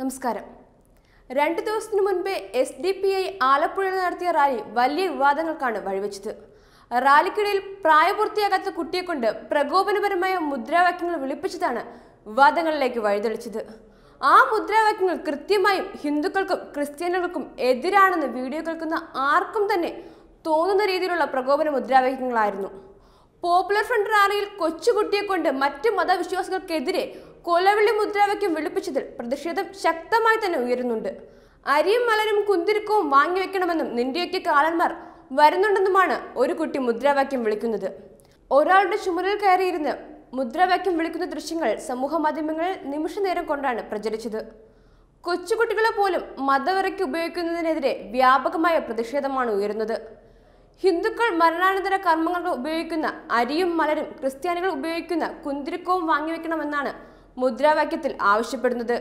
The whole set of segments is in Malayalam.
നമസ്കാരം രണ്ടു ദിവസത്തിനു മുൻപ് എസ് ഡി പി ഐ ആലപ്പുഴയിൽ നടത്തിയ റാലി വലിയ വിവാദങ്ങൾക്കാണ് വഴിവെച്ചത് റാലിക്കിടയിൽ പ്രായപൂർത്തിയാകാത്ത കുട്ടിയെക്കൊണ്ട് പ്രകോപനപരമായ മുദ്രാവാക്യങ്ങൾ വിളിപ്പിച്ചതാണ് വിവാദങ്ങളിലേക്ക് വഴിതെളിച്ചത് ആ മുദ്രാവാക്യങ്ങൾ കൃത്യമായും ഹിന്ദുക്കൾക്കും ക്രിസ്ത്യാനികൾക്കും എതിരാണെന്ന് വീഡിയോ കേൾക്കുന്ന ആർക്കും തന്നെ തോന്നുന്ന രീതിയിലുള്ള പ്രകോപന മുദ്രാവാക്യങ്ങളായിരുന്നു പോപ്പുലർ ഫ്രണ്ട് റാലിയിൽ കൊച്ചുകുട്ടിയെ കൊണ്ട് മറ്റ് മതവിശ്വാസികൾക്കെതിരെ കൊലവിളി മുദ്രാവാക്യം വിളിപ്പിച്ചതിൽ പ്രതിഷേധം ശക്തമായി തന്നെ ഉയരുന്നുണ്ട് അരിയും മലരും കുന്തിരിക്കവും വാങ്ങിവെക്കണമെന്നും നിന്റെയൊക്കെ കാലന്മാർ വരുന്നുണ്ടെന്നുമാണ് ഒരു കുട്ടി മുദ്രാവാക്യം വിളിക്കുന്നത് ഒരാളുടെ ചുമരിൽ കയറിയിരുന്ന് മുദ്രാവാക്യം വിളിക്കുന്ന ദൃശ്യങ്ങൾ സമൂഹ മാധ്യമങ്ങളിൽ നിമിഷനേരം കൊണ്ടാണ് പ്രചരിച്ചത് കൊച്ചുകുട്ടികളെ പോലും മതവിറക്കി ഉപയോഗിക്കുന്നതിനെതിരെ വ്യാപകമായ പ്രതിഷേധമാണ് ഉയരുന്നത് ഹിന്ദുക്കൾ മരണാനന്തര കർമ്മങ്ങൾക്ക് ഉപയോഗിക്കുന്ന അരിയും മലരും ക്രിസ്ത്യാനികൾ ഉപയോഗിക്കുന്ന കുന്തിരിക്കവും വാങ്ങിവെക്കണമെന്നാണ് മുദ്രാവാക്യത്തിൽ ആവശ്യപ്പെടുന്നത്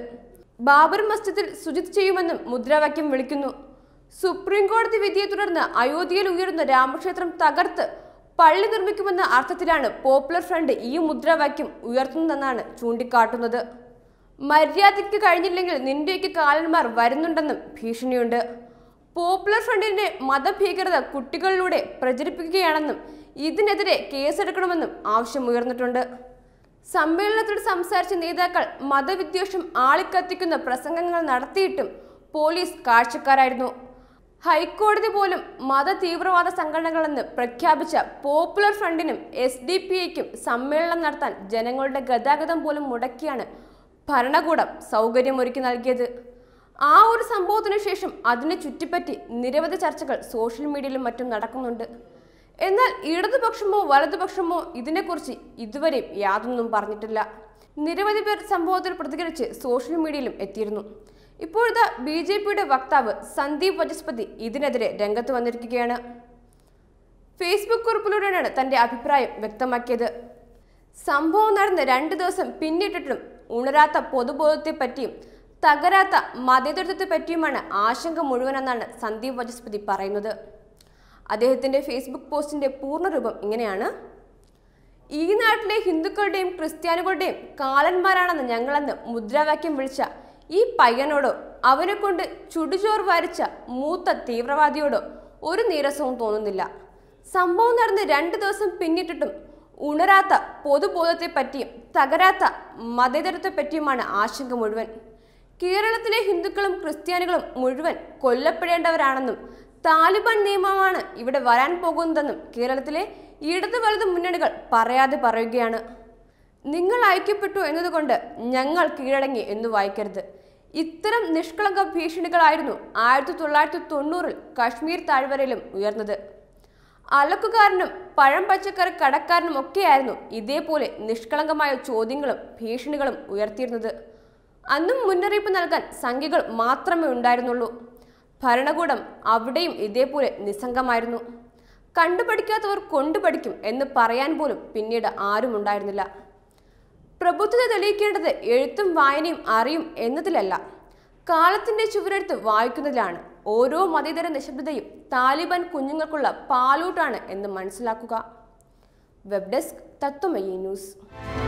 ബാബർ മസ്ജിദിൽ സുജിത് ചെയ്യുമെന്നും മുദ്രാവാക്യം വിളിക്കുന്നു സുപ്രീം കോടതി വിധിയെ തുടർന്ന് അയോധ്യയിൽ ഉയരുന്ന രാമക്ഷേത്രം തകർത്ത് പള്ളി നിർമ്മിക്കുമെന്ന അർത്ഥത്തിലാണ് പോപ്പുലർ ഫ്രണ്ട് ഈ മുദ്രാവാക്യം ഉയർത്തുന്നതെന്നാണ് ചൂണ്ടിക്കാട്ടുന്നത് മര്യാദയ്ക്ക് കഴിഞ്ഞില്ലെങ്കിൽ നിന്റെയൊക്കെ കാലന്മാർ വരുന്നുണ്ടെന്നും ഭീഷണിയുണ്ട് പോപ്പുലർ ഫ്രണ്ടിന്റെ മതഭീകരത കുട്ടികളിലൂടെ പ്രചരിപ്പിക്കുകയാണെന്നും ഇതിനെതിരെ കേസെടുക്കണമെന്നും ആവശ്യമുയർന്നിട്ടുണ്ട് സമ്മേളനത്തിൽ സംസാരിച്ച നേതാക്കൾ മതവിദ്വേഷം ആളിക്കത്തിക്കുന്ന പ്രസംഗങ്ങൾ നടത്തിയിട്ടും പോലീസ് കാഴ്ചക്കാരായിരുന്നു ഹൈക്കോടതി പോലും മത തീവ്രവാദ സംഘടനകളെന്ന് പ്രഖ്യാപിച്ച പോപ്പുലർ ഫ്രണ്ടിനും എസ് ഡി പി ഐക്കും സമ്മേളനം നടത്താൻ ജനങ്ങളുടെ ഗതാഗതം പോലും മുടക്കിയാണ് ഭരണകൂടം സൗകര്യമൊരുക്കി നൽകിയത് ആ ഒരു സംഭവത്തിനു ശേഷം അതിനെ ചുറ്റിപ്പറ്റി നിരവധി ചർച്ചകൾ സോഷ്യൽ മീഡിയയിലും മറ്റും നടക്കുന്നുണ്ട് എന്നാൽ ഇടതുപക്ഷമോ വലതുപക്ഷമോ ഇതിനെക്കുറിച്ച് ഇതുവരെയും യാതൊന്നും പറഞ്ഞിട്ടില്ല നിരവധി പേർ സംഭവത്തിൽ പ്രതികരിച്ച് സോഷ്യൽ മീഡിയയിലും എത്തിയിരുന്നു ഇപ്പോഴത്തെ ബി ജെ പിയുടെ വക്താവ് സന്ദീപ് വചസ്പതി ഇതിനെതിരെ രംഗത്ത് വന്നിരിക്കുകയാണ് ഫേസ്ബുക്ക് കുറിപ്പിലൂടെയാണ് തന്റെ അഭിപ്രായം വ്യക്തമാക്കിയത് സംഭവം നടന്ന് രണ്ട് ദിവസം പിന്നിട്ടിട്ടും ഉണരാത്ത പൊതുബോധത്തെപ്പറ്റിയും തകരാത്ത മതേതൃത്വത്തെ പറ്റിയുമാണ് ആശങ്ക മുഴുവനെന്നാണ് സന്ദീപ് വചസ്പതി പറയുന്നത് അദ്ദേഹത്തിന്റെ ഫേസ്ബുക്ക് പോസ്റ്റിന്റെ പൂർണ്ണരൂപം ഇങ്ങനെയാണ് ഈ നാട്ടിലെ ഹിന്ദുക്കളുടെയും ക്രിസ്ത്യാനികളുടെയും കാലന്മാരാണെന്ന് ഞങ്ങളെന്ന് മുദ്രാവാക്യം വിളിച്ച ഈ പയ്യനോടോ അവനെ കൊണ്ട് ചുടുചോർ വരച്ച മൂത്ത തീവ്രവാദിയോടോ ഒരു നീരസവും തോന്നുന്നില്ല സംഭവം നടന്ന് രണ്ട് ദിവസം പിന്നിട്ടിട്ടും ഉണരാത്ത പൊതുബോധത്തെപ്പറ്റിയും തകരാത്ത മതേതരത്തെപ്പറ്റിയുമാണ് ആശങ്ക മുഴുവൻ കേരളത്തിലെ ഹിന്ദുക്കളും ക്രിസ്ത്യാനികളും മുഴുവൻ കൊല്ലപ്പെടേണ്ടവരാണെന്നും താലിബാൻ നിയമമാണ് ഇവിടെ വരാൻ പോകുന്നതെന്നും കേരളത്തിലെ ഇടതു വലത് മുന്നണികൾ പറയാതെ പറയുകയാണ് നിങ്ങൾ ഐക്യപ്പെട്ടു എന്നതുകൊണ്ട് ഞങ്ങൾ കീഴടങ്ങി എന്ന് വായിക്കരുത് ഇത്തരം നിഷ്കളങ്ക ഭീഷണികളായിരുന്നു ആയിരത്തി തൊള്ളായിരത്തി തൊണ്ണൂറിൽ കശ്മീർ താഴ്വരയിലും ഉയർന്നത് അലക്കുകാരനും പഴം പച്ചക്കറി കടക്കാരനും ഒക്കെയായിരുന്നു ഇതേപോലെ നിഷ്കളങ്കമായ ചോദ്യങ്ങളും ഭീഷണികളും ഉയർത്തിയിരുന്നത് അന്നും മുന്നറിയിപ്പ് നൽകാൻ സംഖ്യകൾ മാത്രമേ ഉണ്ടായിരുന്നുള്ളൂ ഭരണകൂടം അവിടെയും ഇതേപോലെ നിസ്സംഗമായിരുന്നു കണ്ടുപഠിക്കാത്തവർ കൊണ്ടുപഠിക്കും എന്ന് പറയാൻ പോലും പിന്നീട് ആരും ഉണ്ടായിരുന്നില്ല പ്രബുദ്ധത തെളിയിക്കേണ്ടത് എഴുത്തും വായനയും അറിയും എന്നതിലല്ല കാലത്തിന്റെ ചുവരെടുത്ത് വായിക്കുന്നതിലാണ് ഓരോ മതേതര നിശബ്ദതയും താലിബാൻ കുഞ്ഞുങ്ങൾക്കുള്ള പാലൂട്ടാണ് എന്ന് മനസ്സിലാക്കുക വെബ് ഡെസ്ക് തത്വമയി ന്യൂസ്